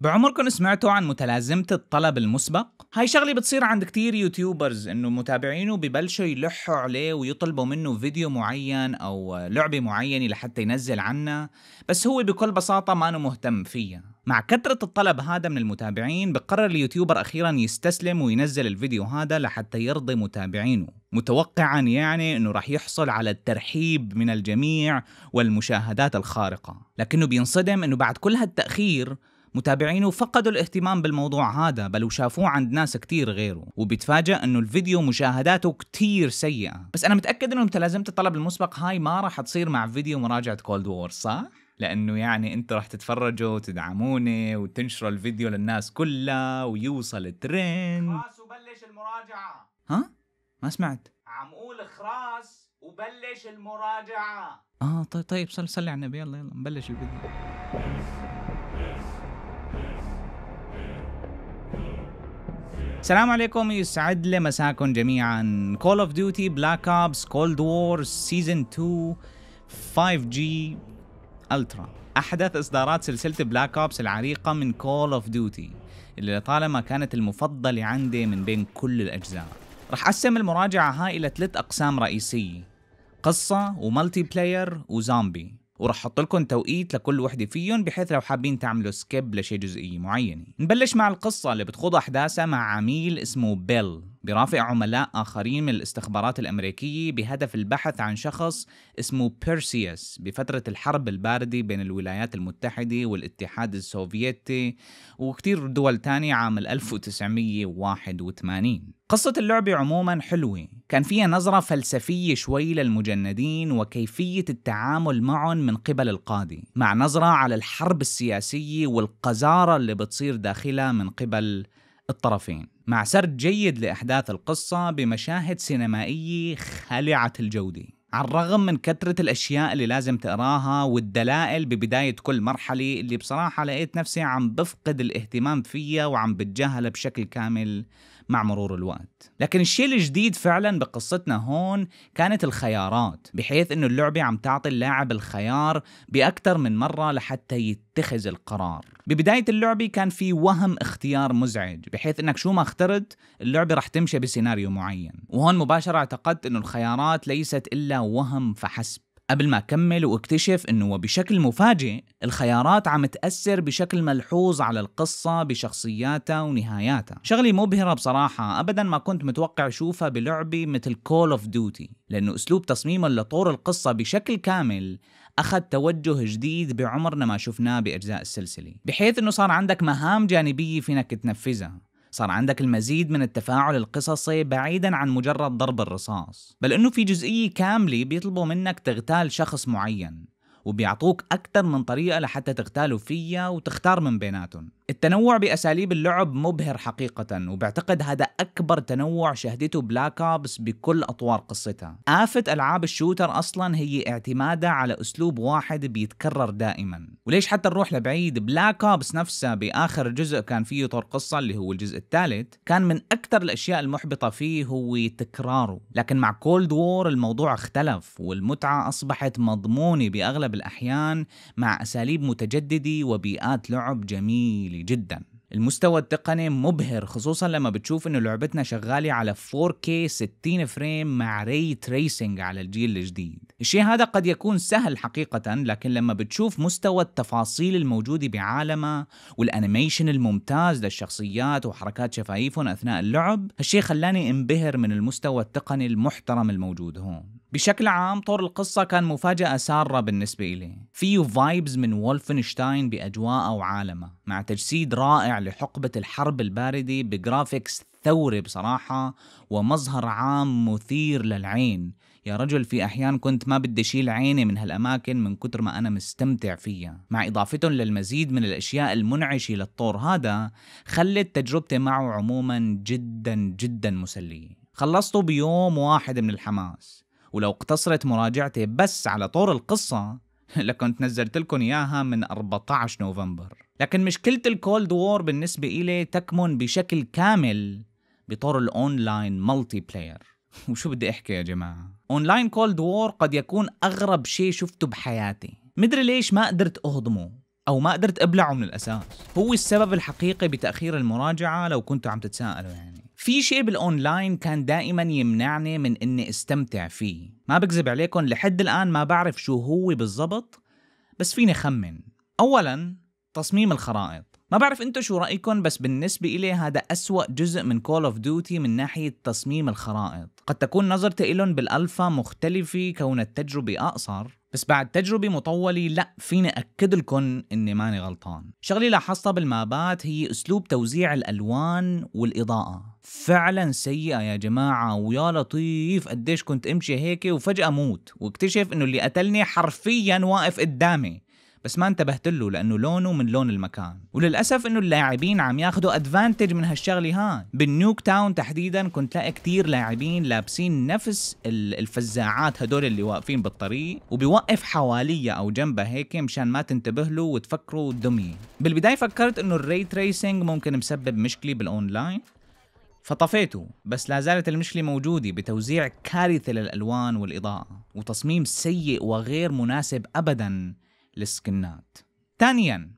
بعمركم سمعتوا عن متلازمة الطلب المسبق؟ هاي شغلة بتصير عند كتير يوتيوبرز انه متابعينه ببلشوا يلحوا عليه ويطلبوا منه فيديو معين او لعبة معينة لحتى ينزل عنها بس هو بكل بساطة ما أنه مهتم فيها مع كثرة الطلب هذا من المتابعين بقرر اليوتيوبر أخيرا يستسلم وينزل الفيديو هذا لحتى يرضي متابعينه متوقعا يعني أنه راح يحصل على الترحيب من الجميع والمشاهدات الخارقة لكنه بينصدم أنه بعد كل هالتأخير متابعينه فقدوا الاهتمام بالموضوع هذا بل وشافوه عند ناس كتير غيره وبيتفاجئ انه الفيديو مشاهداته كتير سيئة بس انا متأكد انه متلازمة الطلب المسبق هاي ما راح تصير مع فيديو مراجعة كولد وور صح؟ لانه يعني انت راح تتفرجوا وتدعموني وتنشروا الفيديو للناس كلها ويوصل ترند خلاص وبلش المراجعة ها؟ ما سمعت عم قول خلاص وبلش المراجعة اه طيب طيب صلي صلي على النبي يلا يلا نبلش الفيديو السلام عليكم يسعد لي مساكم جميعا كول اوف ديوتي بلاك ابس كولد وور سيزون 2 5G الترا احدث اصدارات سلسله بلاك ابس العريقه من كول اوف ديوتي اللي لطالما كانت المفضله عندي من بين كل الاجزاء راح اقسم المراجعه هاي الى ثلاث اقسام رئيسيه قصه وملتي بلاير وزومبي وراح احط لكم توقيت لكل وحده فيهم بحيث لو حابين تعملوا سكيب لشي جزئيه معينه نبلش مع القصه اللي بتخوض احداثها مع عميل اسمه بيل برافع عملاء آخرين من الاستخبارات الأمريكية بهدف البحث عن شخص اسمه بيرسيوس بفترة الحرب الباردة بين الولايات المتحدة والاتحاد السوفيتي وكتير دول تانية عام 1981 قصة اللعبة عموما حلوة كان فيها نظرة فلسفية شوي للمجندين وكيفية التعامل معهم من قبل القاضي مع نظرة على الحرب السياسية والقذارة اللي بتصير داخلها من قبل الطرفين مع سرد جيد لأحداث القصة بمشاهد سينمائية خلعة الجودة على الرغم من كثرة الأشياء اللي لازم تقراها والدلائل ببداية كل مرحلة اللي بصراحة لقيت نفسي عم بفقد الاهتمام فيها وعم بتجاهلها بشكل كامل مع مرور الوقت لكن الشيء الجديد فعلا بقصتنا هون كانت الخيارات بحيث انه اللعبة عم تعطي اللاعب الخيار بأكثر من مرة لحتى يتخذ القرار ببداية اللعبة كان في وهم اختيار مزعج بحيث انك شو ما اخترت اللعبة رح تمشي بسيناريو معين وهون مباشرة اعتقدت انه الخيارات ليست إلا وهم فحسب قبل ما أكمل واكتشف أنه بشكل مفاجئ الخيارات عم تأثر بشكل ملحوظ على القصة بشخصياتها ونهاياتها شغلة مبهرة بصراحة أبدا ما كنت متوقع شوفها بلعبة مثل كول اوف ديوتي لأنه أسلوب تصميمه لطور القصة بشكل كامل أخذ توجه جديد بعمرنا ما شفناه بأجزاء السلسلة بحيث أنه صار عندك مهام جانبية فينك تنفذها صار عندك المزيد من التفاعل القصصي بعيدا عن مجرد ضرب الرصاص بل انه في جزئية كاملة بيطلبوا منك تغتال شخص معين وبيعطوك أكثر من طريقة لحتى تغتاله فيها وتختار من بيناتهم التنوع بأساليب اللعب مبهر حقيقة وبعتقد هذا أكبر تنوع شهدته بلاك أوبس بكل أطوار قصتها آفة ألعاب الشوتر أصلا هي اعتمادها على أسلوب واحد بيتكرر دائما وليش حتى نروح لبعيد بلاك أوبس نفسها بآخر جزء كان فيه طور قصة اللي هو الجزء الثالث كان من أكثر الأشياء المحبطة فيه هو تكراره لكن مع كولد وور الموضوع اختلف والمتعة أصبحت مضمونة بأغلب الأحيان مع أساليب متجددة وبيئات لعب جميلة عالي جدا المستوى التقني مبهر خصوصا لما بتشوف انه لعبتنا شغالة على 4K 60 فريم مع ري تريسنج على الجيل الجديد الشيء هذا قد يكون سهل حقيقة لكن لما بتشوف مستوى التفاصيل الموجودة بعالمه والانيميشن الممتاز للشخصيات وحركات شفايفهم اثناء اللعب هالشيء خلاني انبهر من المستوى التقني المحترم الموجود هون بشكل عام طور القصة كان مفاجأة سارة بالنسبة إلي فيه فايبز من وولفنشتاين أو وعالمه مع تجسيد رائع لحقبة الحرب الباردة بجرافيكس ثوري بصراحة ومظهر عام مثير للعين يا رجل في أحيان كنت ما بدي شيل عيني من هالأماكن من كتر ما أنا مستمتع فيها مع إضافتهم للمزيد من الأشياء المنعشة للطور هذا خلت تجربتي معه عموما جدا جدا مسلية خلصته بيوم واحد من الحماس ولو اقتصرت مراجعتي بس على طور القصة لكنت نزلت لكم إياها من 14 نوفمبر لكن مشكلة الكولد وور بالنسبة إلي تكمن بشكل كامل بطور الأونلاين ملتي بلاير وشو بدي أحكي يا جماعة أونلاين كولد وور قد يكون أغرب شيء شفته بحياتي مدري ليش ما قدرت أهضمه او ما قدرت ابلعه من الاساس هو السبب الحقيقي بتاخير المراجعه لو كنتوا عم تتساءلوا يعني في شيء بالاونلاين كان دائما يمنعني من اني استمتع فيه ما بكذب عليكم لحد الان ما بعرف شو هو بالضبط بس فيني خمن اولا تصميم الخرائط ما بعرف انتم شو رايكم بس بالنسبه الي هذا اسوا جزء من كول اوف ديوتي من ناحيه تصميم الخرائط قد تكون نظرتي لهم بالالفا مختلفه كون التجربه اقصر بس بعد تجربة مطولة لا فيني أكد لكم إني ماني غلطان شغلي لاحظتها بالمابات هي أسلوب توزيع الألوان والإضاءة فعلا سيئة يا جماعة ويا لطيف قديش كنت امشي هيك وفجأة موت واكتشف انه اللي قتلني حرفيا واقف قدامي بس ما انتبهت له لانه لونه من لون المكان وللاسف انه اللاعبين عم ياخذوا ادفانتج من هالشغله هاي بالنيوك تاون تحديدا كنت لاقي كثير لاعبين لابسين نفس الفزاعات هدول اللي واقفين بالطريق وبيوقف حواليه او جنبه هيك مشان ما تنتبه له وتفكروا دمي بالبدايه فكرت انه الري تريسنج ممكن مسبب مشكله بالاونلاين فطفيته بس لا زالت المشكلة موجودة بتوزيع كارثه للألوان والإضاءة وتصميم سيء وغير مناسب أبدا السكنات ثانيا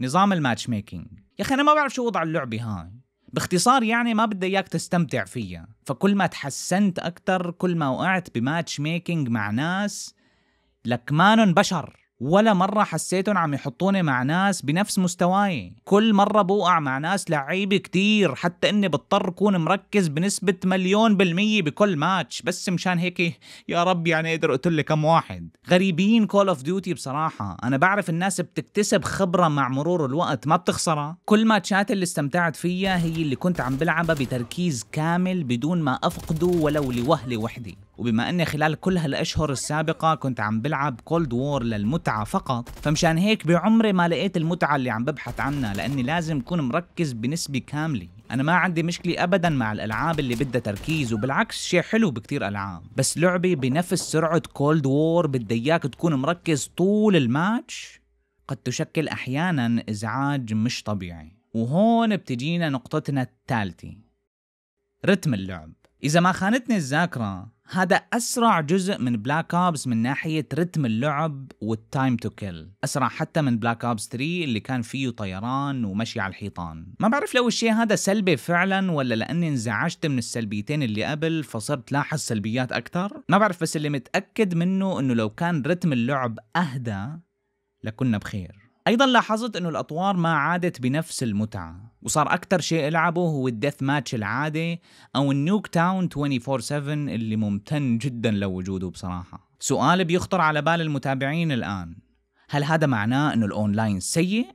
نظام الماتش ميكينج يا اخي انا ما بعرف شو وضع اللعبه هاي باختصار يعني ما بدي اياك تستمتع فيها فكل ما تحسنت اكثر كل ما وقعت بماتش ميكينج مع ناس لك مانن بشر ولا مرة حسيتهم عم يحطوني مع ناس بنفس مستواي كل مرة بوقع مع ناس لعيبة كتير حتى اني بضطر كون مركز بنسبة مليون بالمية بكل ماتش بس مشان هيك يا رب يعني اقدر اقتل كم واحد غريبين كول اوف ديوتي بصراحة انا بعرف الناس بتكتسب خبرة مع مرور الوقت ما بتخسرها كل ماتشات اللي استمتعت فيها هي اللي كنت عم بلعبها بتركيز كامل بدون ما افقده ولو لوهلة وحدة وبما اني خلال كل هالاشهر السابقه كنت عم بلعب كولد وور للمتعه فقط فمشان هيك بعمري ما لقيت المتعه اللي عم ببحث عنها لاني لازم اكون مركز بنسبه كامله انا ما عندي مشكله ابدا مع الالعاب اللي بدها تركيز وبالعكس شيء حلو بكتير العاب بس لعبه بنفس سرعه كولد وور بدي اياك تكون مركز طول الماتش قد تشكل احيانا ازعاج مش طبيعي وهون بتجينا نقطتنا الثالثه رتم اللعب إذا ما خانتني الذاكرة هذا أسرع جزء من بلاك أوبس من ناحية رتم اللعب والتايم تو كيل أسرع حتى من بلاك أوبس 3 اللي كان فيه طيران ومشي على الحيطان ما بعرف لو الشيء هذا سلبي فعلا ولا لأني انزعجت من السلبيتين اللي قبل فصرت لاحظ سلبيات أكثر ما بعرف بس اللي متأكد منه أنه لو كان رتم اللعب أهدى لكنا بخير ايضا لاحظت انه الاطوار ما عادت بنفس المتعه وصار اكثر شيء العبه هو الدث ماتش العادي او النوك تاون 24/7 اللي ممتن جدا لوجوده بصراحه سؤال بيخطر على بال المتابعين الان هل هذا معناه انه الاونلاين سيء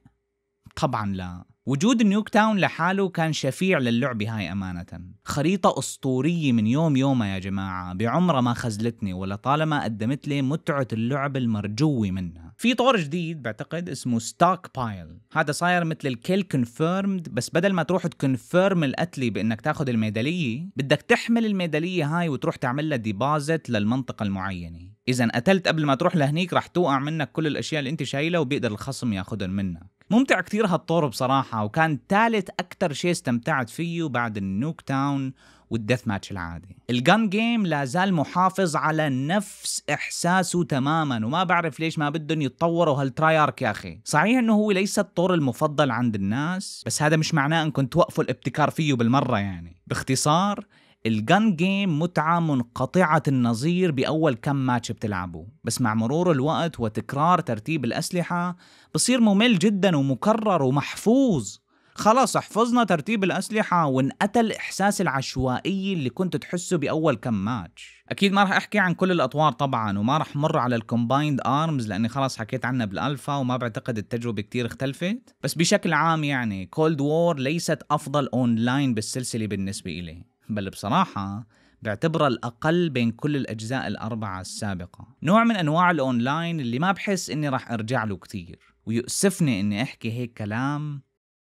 طبعا لا وجود نيوك تاون لحاله كان شفيع للعبة هاي أمانة خريطة أسطورية من يوم يومها يا جماعة بعمرها ما خزلتني ولا طالما قدمت لي متعة اللعب المرجوة منها في طور جديد بعتقد اسمه ستوك بايل هذا صاير مثل الكل كونفيرمد بس بدل ما تروح تكونفيرم القتلي بانك تاخذ الميداليه بدك تحمل الميداليه هاي وتروح تعمل لها ديبازت للمنطقه المعينه اذا قتلت قبل ما تروح لهنيك رح توقع منك كل الاشياء اللي انت شايلها وبيقدر الخصم ياخذهم منك ممتع كتير هالطور بصراحة وكان ثالث أكتر شيء استمتعت فيه بعد النوك تاون والدث ماتش العادي الجن جيم لا زال محافظ على نفس احساسه تماما وما بعرف ليش ما بدهم يتطوروا هالترايارك يا اخي صحيح انه هو ليس الطور المفضل عند الناس بس هذا مش معناه انكم توقفوا الابتكار فيه بالمره يعني باختصار الجن جيم متعة منقطعة النظير بأول كم ماتش بتلعبه بس مع مرور الوقت وتكرار ترتيب الأسلحة بصير ممل جدا ومكرر ومحفوظ خلاص حفظنا ترتيب الأسلحة وانقتل إحساس العشوائي اللي كنت تحسه بأول كم ماتش أكيد ما راح أحكي عن كل الأطوار طبعا وما راح مر على الكومبايند آرمز لأني خلاص حكيت عنها بالألفا وما بعتقد التجربة كتير اختلفت بس بشكل عام يعني كولد وور ليست أفضل أونلاين بالسلسلة بالنسبة إلي بل بصراحة بعتبرها الأقل بين كل الأجزاء الأربعة السابقة نوع من أنواع الأونلاين اللي ما بحس أني راح أرجع له كتير ويؤسفني أني أحكي هيك كلام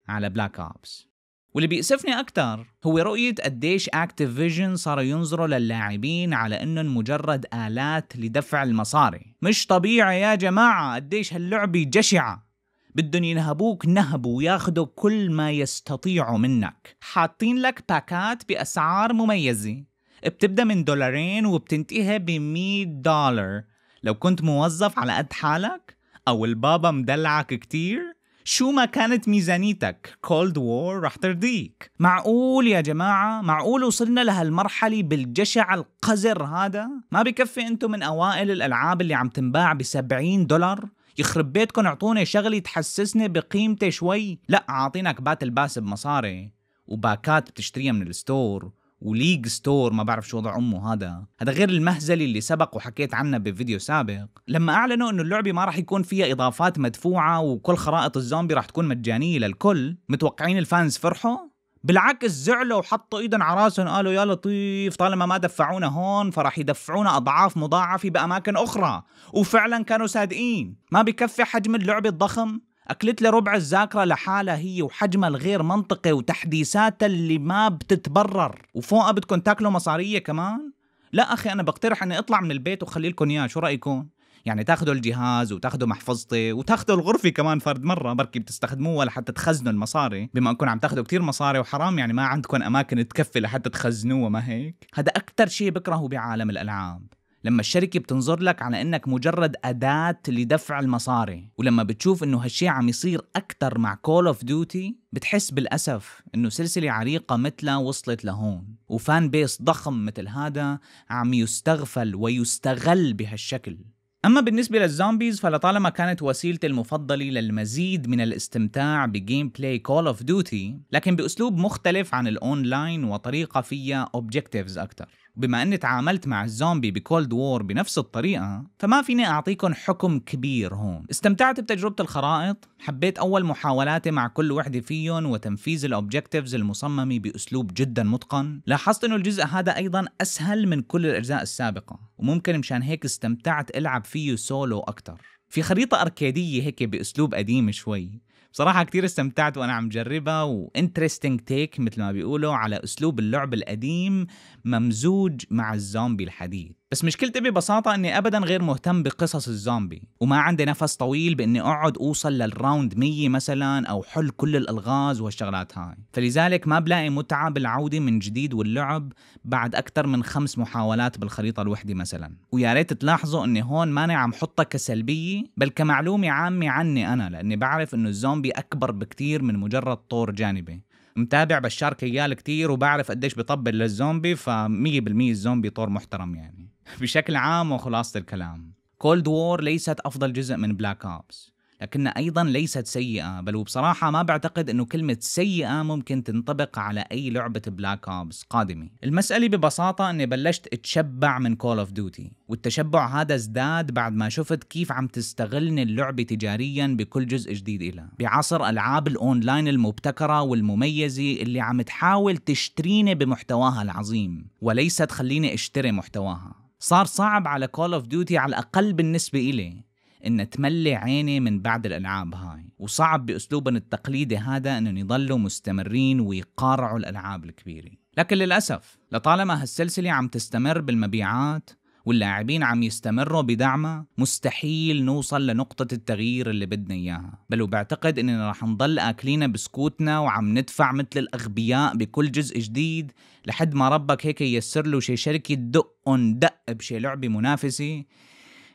على بلاك اوبس واللي بيأسفني أكثر هو رؤية قديش أكتيفيجن صاروا ينظروا للاعبين على إنهم مجرد آلات لدفع المصاري مش طبيعي يا جماعة قديش هاللعبة جشعة بدهم ينهبوك نهب وياخذوا كل ما يستطيعوا منك حاطين لك باكات بأسعار مميزة بتبدأ من دولارين وبتنتهي ب 100 دولار لو كنت موظف على قد حالك أو البابا مدلعك كتير شو ما كانت ميزانيتك كولد وور رح ترضيك معقول يا جماعة معقول وصلنا لهالمرحلة بالجشع القذر هذا ما بكفي انتم من اوائل الالعاب اللي عم تنباع ب 70 دولار يخرب بيتكم اعطوني شغلة تحسسني بقيمتي شوي لا عاطينك باتل باس بمصاري وباكات بتشتريها من الستور وليج ستور ما بعرف شو وضع امه هذا هذا غير المهزله اللي سبق وحكيت عنها بفيديو سابق لما اعلنوا انه اللعبه ما راح يكون فيها اضافات مدفوعه وكل خرائط الزومبي راح تكون مجانيه للكل متوقعين الفانز فرحوا بالعكس زعلوا وحطوا ايدهم على راسهم قالوا يا لطيف طالما ما دفعونا هون فراح يدفعونا اضعاف مضاعفه باماكن اخرى وفعلا كانوا صادقين ما بكفي حجم اللعبه الضخم اكلت ربع الذاكره لحالها هي وحجمها الغير منطقي وتحديثاتها اللي ما بتتبرر وفوقها بدكم تاكلوا مصاريه كمان لا اخي انا بقترح اني اطلع من البيت وخلي لكم اياه شو رايكم يعني تاخذوا الجهاز وتاخذوا محفظتي وتاخذوا الغرفه كمان فرد مره بركي بتستخدموها لحتى تخزنوا المصاري بما انكم عم تاخذوا كتير مصاري وحرام يعني ما عندكم اماكن تكفي لحتى تخزنوها ما هيك هذا اكثر شيء بكرهه بعالم الالعاب لما الشركة بتنظر لك على انك مجرد اداة لدفع المصاري ولما بتشوف انه هالشي عم يصير اكتر مع كول اوف ديوتي بتحس بالاسف انه سلسلة عريقة مثلها وصلت لهون وفان بيس ضخم مثل هذا عم يستغفل ويستغل بهالشكل أما بالنسبة للزومبيز فلطالما كانت وسيلتي المفضلة للمزيد من الاستمتاع بجيم بلاي كول اوف ديوتي لكن بأسلوب مختلف عن الأونلاين وطريقة فيها أوبجيكتيفز أكتر بما اني تعاملت مع الزومبي بكولد وور بنفس الطريقه فما فيني اعطيكم حكم كبير هون استمتعت بتجربه الخرائط حبيت اول محاولاتي مع كل وحده فيهم وتنفيذ الاوبجكتيفز المصممه باسلوب جدا متقن لاحظت انه الجزء هذا ايضا اسهل من كل الاجزاء السابقه وممكن مشان هيك استمتعت العب فيه سولو اكثر في خريطة أركيدية هيك بأسلوب قديم شوي بصراحه كتير استمتعت وانا عم جربها وانترستنج تيك مثل ما بيقولوا على اسلوب اللعب القديم ممزوج مع الزومبي الحديث بس مشكلتي ببساطة اني ابدا غير مهتم بقصص الزومبي وما عندي نفس طويل باني اقعد اوصل للراوند 100 مثلا او حل كل الالغاز والشغلات هاي فلذلك ما بلاقي متعة بالعودة من جديد واللعب بعد اكثر من خمس محاولات بالخريطة الوحدة مثلا ويا ريت تلاحظوا اني هون ماني عم حطها كسلبية بل كمعلومة عامة عني انا لاني بعرف انه الزومبي اكبر بكتير من مجرد طور جانبي متابع بشار كيال كتير وبعرف قديش بيطبل للزومبي ف 100% الزومبي طور محترم يعني بشكل عام وخلاصة الكلام كولد وور ليست أفضل جزء من بلاك أوبس لكنها أيضا ليست سيئة بل وبصراحة ما بعتقد أنه كلمة سيئة ممكن تنطبق على أي لعبة بلاك أوبس قادمة المسألة ببساطة أني بلشت اتشبع من كول أوف ديوتي والتشبع هذا ازداد بعد ما شفت كيف عم تستغلني اللعبة تجاريا بكل جزء جديد إلها بعصر ألعاب الأونلاين المبتكرة والمميزة اللي عم تحاول تشتريني بمحتواها العظيم وليس تخليني اشتري محتواها صار صعب على كول اوف ديوتي على الاقل بالنسبه إلي إن تملي عيني من بعد الألعاب هاي وصعب باسلوبهم التقليدي هذا أنهم يضلوا مستمرين ويقارعوا الألعاب الكبيرة لكن للأسف لطالما هالسلسلة عم تستمر بالمبيعات واللاعبين عم يستمروا بدعمها مستحيل نوصل لنقطة التغيير اللي بدنا إياها بل وبعتقد إننا رح نضل آكلين بسكوتنا وعم ندفع مثل الأغبياء بكل جزء جديد لحد ما ربك هيك ييسر له شي شركة دق دق بشي لعبة منافسة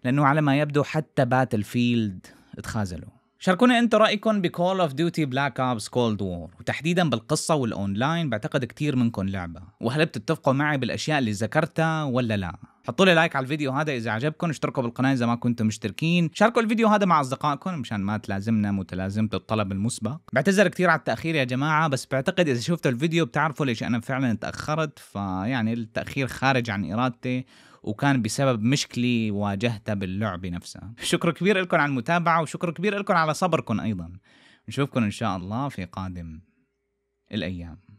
لأنه على ما يبدو حتى باتل فيلد اتخاذلوا شاركونا انتم رايكم بكول اوف ديوتي بلاك ابس كولد وور وتحديدا بالقصه والاونلاين بعتقد كثير منكم لعبه وهل بتتفقوا معي بالاشياء اللي ذكرتها ولا لا حطوا لي لايك على الفيديو هذا اذا عجبكم اشتركوا بالقناه اذا ما كنتم مشتركين شاركوا الفيديو هذا مع اصدقائكم مشان ما تلازمنا متلازمه الطلب المسبق بعتذر كثير على التاخير يا جماعه بس بعتقد اذا شفتوا الفيديو بتعرفوا ليش انا فعلا تاخرت فيعني التاخير خارج عن ارادتي وكان بسبب مشكلة واجهتها باللعبة نفسها شكر كبير لكم على المتابعة وشكر كبير لكم على صبركم أيضا نشوفكم إن شاء الله في قادم الأيام